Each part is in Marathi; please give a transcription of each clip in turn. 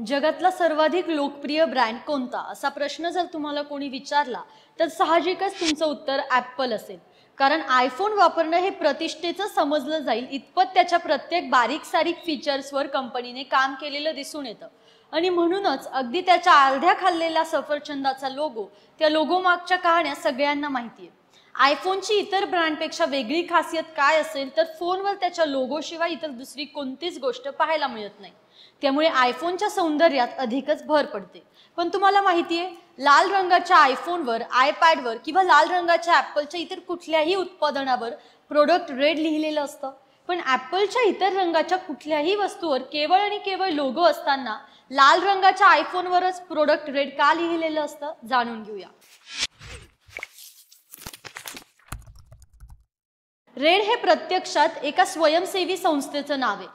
जगातला सर्वाधिक लोकप्रिय ब्रँड कोणता असा प्रश्न जर तुम्हाला कोणी विचारला तर साहजिकच तुमचं उत्तर ॲपल असेल कारण आयफोन वापरणं हे प्रतिष्ठेचं समजलं जाईल इतपत त्याच्या प्रत्येक बारीक सारीक फीचर्सवर कंपनीने काम केलेलं दिसून येतं आणि म्हणूनच अगदी त्याच्या अर्ध्या खाल्लेला सफरचंदाचा लोगो त्या लोगोमागच्या कहाण्या सगळ्यांना माहिती आहे आयफोनची इतर ब्रँडपेक्षा वेगळी खासियत काय असेल तर फोनवर त्याच्या लोगोशिवाय इतर दुसरी कोणतीच गोष्ट पाहायला मिळत नाही त्यामुळे आयफोनच्या सौंदर्यात अधिकच भर पडते पण तुम्हाला माहिती आहे लाल रंगाच्या आयफोनवर आयपॅडवर किंवा लाल रंगाच्या ऍपलच्या इतर कुठल्याही उत्पादनावर प्रोडक्ट रेड लिहिलेलं असतं पण ऍपलच्या इतर रंगाच्या कुठल्याही वस्तूवर केवळ आणि केवळ लोगो असताना लाल रंगाच्या आयफोनवरच प्रोडक्ट रेड का लिहिलेलं असतं जाणून घेऊया रेड हे प्रत्यक्षात एका स्वयंसेवी संस्थेचं नाव आहे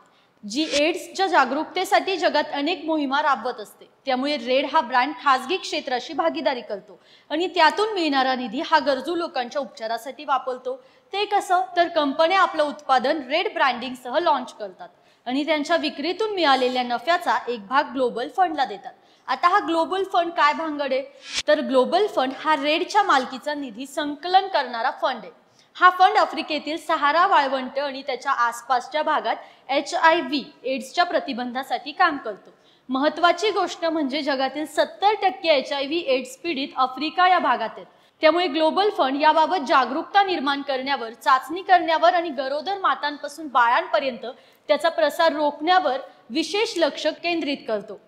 जी एड्सच्या जागरूकतेसाठी जगात अनेक मोहिमा राबवत असते त्यामुळे रेड हा ब्रँड खाजगी क्षेत्राशी भागीदारी करतो आणि त्यातून मिळणारा निधी हा गरजू लोकांच्या उपचारासाठी वापरतो ते कसं तर कंपन्या आपलं उत्पादन रेड ब्रँडिंगसह लॉन्च करतात आणि त्यांच्या विक्रीतून मिळालेल्या नफ्याचा एक भाग ग्लोबल फंडला देतात आता हा ग्लोबल फंड काय भांगड आहे तर ग्लोबल फंड हा रेडच्या मालकीचा निधी संकलन करणारा फंड आहे हा फंड आफ्रिकेतील सहारा वाळवंट आणि त्याच्या आसपासच्या भागात एच आय व्ही एड्सच्या प्रतिबंधासाठी काम करतो महत्वाची गोष्ट म्हणजे जगातील सत्तर टक्के एच आय व्ही एड्स पीडित आफ्रिका या भागात आहेत त्यामुळे ग्लोबल फंड याबाबत जागरूकता निर्माण करण्यावर चाचणी करण्यावर आणि गरोदर मातांपासून बाळांपर्यंत त्याचा प्रसार रोखण्यावर विशेष लक्ष केंद्रित करतो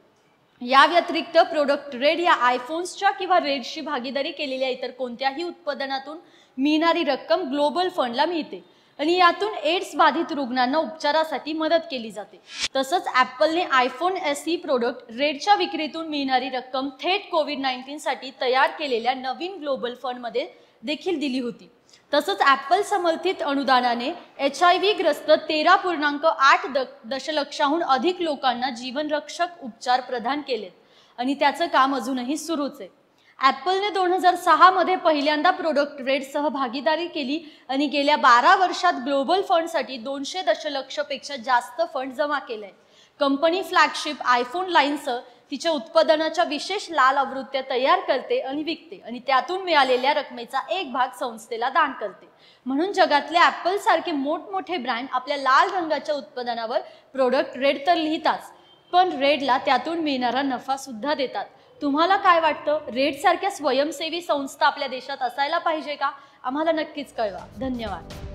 या व्यतिरिक्त प्रोडक्ट रेड या आयफोन्सच्या किंवा रेडशी भागीदारी केलेल्या इतर कोणत्याही उत्पादनातून मिळणारी रक्कम ग्लोबल फंडला मिळते आणि यातून एड्स बाधित रुग्णांना उपचारासाठी मदत केली जाते तसंच ॲपलने आयफोन एस ई प्रोडक्ट रेडच्या विक्रीतून मिळणारी रक्कम थेट कोविड नाईन्टीनसाठी तयार केलेल्या नवीन ग्लोबल फंडमध्ये देखील दिली होती तसंच ॲपल समर्थित अनुदानाने एच आय व्ही ग्रस्त तेरा पूर्णांक आठ द दशलक्षाहून अधिक लोकांना जीवनरक्षक उपचार प्रदान केलेत आणि त्याचं काम अजूनही सुरूच आहे ॲपलने दोन हजार सहामध्ये पहिल्यांदा प्रोडक्ट रेडसह भागीदारी केली आणि गेल्या बारा वर्षात ग्लोबल फंडसाठी दोनशे दशलक्षपेक्षा जास्त फंड जमा केले कंपनी फ्लॅगशिप आयफोन लाईनसह तिच्या उत्पादनाच्या विशेष लाल आवृत्त्या तयार करते आणि विकते आणि त्यातून मिळालेल्या रकमेचा एक भाग संस्थेला दान करते म्हणून जगातले ॲपल सारखे मोठमोठे ब्रँड आपल्या लाल रंगाच्या उत्पादनावर प्रोडक्ट रेड तर लिहितात पण रेडला त्यातून मिळणारा नफा सुद्धा देतात तुम्हाला काय वाटतं रेडसारख्या स्वयंसेवी संस्था आपल्या देशात असायला पाहिजे का आम्हाला नक्कीच कळवा धन्यवाद